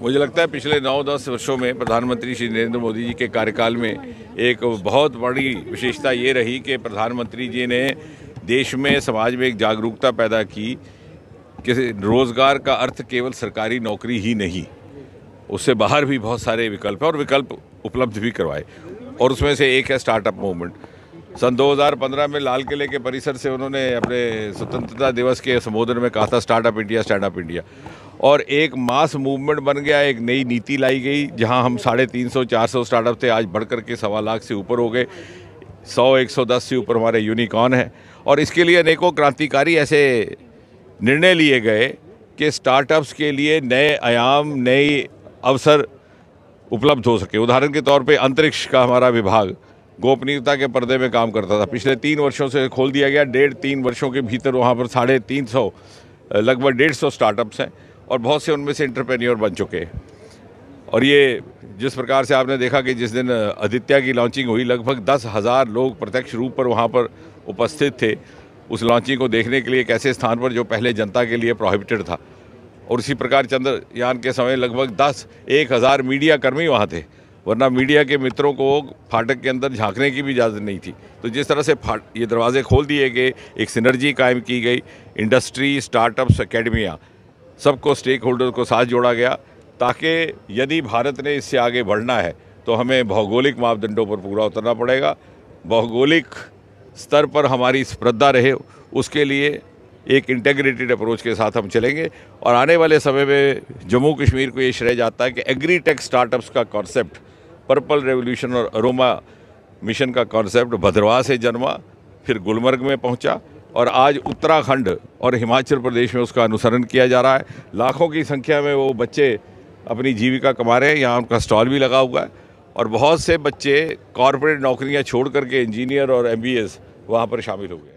मुझे लगता है पिछले नौ दस वर्षों में प्रधानमंत्री श्री नरेंद्र मोदी जी के कार्यकाल में एक बहुत बड़ी विशेषता ये रही कि प्रधानमंत्री जी ने देश में समाज में एक जागरूकता पैदा की कि रोज़गार का अर्थ केवल सरकारी नौकरी ही नहीं उससे बाहर भी बहुत सारे विकल्प हैं और विकल्प उपलब्ध भी करवाए और उसमें से एक है स्टार्टअप मूवमेंट सन 2015 में लाल किले के, के परिसर से उन्होंने अपने स्वतंत्रता दिवस के संबोधन में कहा था स्टार्टअप इंडिया अप इंडिया और एक मास मूवमेंट बन गया एक नई नीति लाई गई जहां हम साढ़े तीन सौ चार सौ स्टार्टअप थे आज बढ़कर के सवा लाख से ऊपर हो गए सौ एक सौ दस से ऊपर हमारे यूनिकॉर्न है और इसके लिए अनेकों क्रांतिकारी ऐसे निर्णय लिए गए कि स्टार्टअप्स के लिए नए आयाम नए अवसर उपलब्ध हो सके उदाहरण के तौर पर अंतरिक्ष का हमारा विभाग गोपनीयता के पर्दे में काम करता था पिछले तीन वर्षों से खोल दिया गया डेढ़ तीन वर्षों के भीतर वहाँ पर साढ़े तीन सौ लगभग डेढ़ सौ स्टार्टअप्स हैं और बहुत से उनमें से इंटरप्रेन्योर बन चुके हैं और ये जिस प्रकार से आपने देखा कि जिस दिन आदित्य की लॉन्चिंग हुई लगभग दस हज़ार लोग प्रत्यक्ष रूप पर वहाँ पर उपस्थित थे उस लॉन्चिंग को देखने के लिए एक ऐसे स्थान पर जो पहले जनता के लिए प्रोहिबिटेड था और उसी प्रकार चंद्रयान के समय लगभग दस एक हज़ार मीडियाकर्मी वहाँ थे वरना मीडिया के मित्रों को फाटक के अंदर झांकने की भी इजाज़त नहीं थी तो जिस तरह से ये दरवाजे खोल दिए गए एक सिनर्जी कायम की गई इंडस्ट्री स्टार्टअप्स अकेडमियाँ सबको स्टेक होल्डर को साथ जोड़ा गया ताकि यदि भारत ने इससे आगे बढ़ना है तो हमें भौगोलिक मापदंडों पर पूरा उतरना पड़ेगा भौगोलिक स्तर पर हमारी स्पर्धा रहे उसके लिए एक इंटेग्रेटेड अप्रोच के साथ हम चलेंगे और आने वाले समय में जम्मू कश्मीर को ये श्रेय जाता है कि एग्री टेक स्टार्टअप्स का कॉन्सेप्ट पर्पल रेवोल्यूशन और अरोमा मिशन का कॉन्सेप्ट भद्रवाह से जन्मा फिर गुलमर्ग में पहुंचा और आज उत्तराखंड और हिमाचल प्रदेश में उसका अनुसरण किया जा रहा है लाखों की संख्या में वो बच्चे अपनी जीविका कमा रहे हैं यहाँ उनका स्टॉल भी लगा हुआ है और बहुत से बच्चे कॉरपोरेट नौकरियाँ छोड़ करके इंजीनियर और एम वहाँ पर शामिल हो गए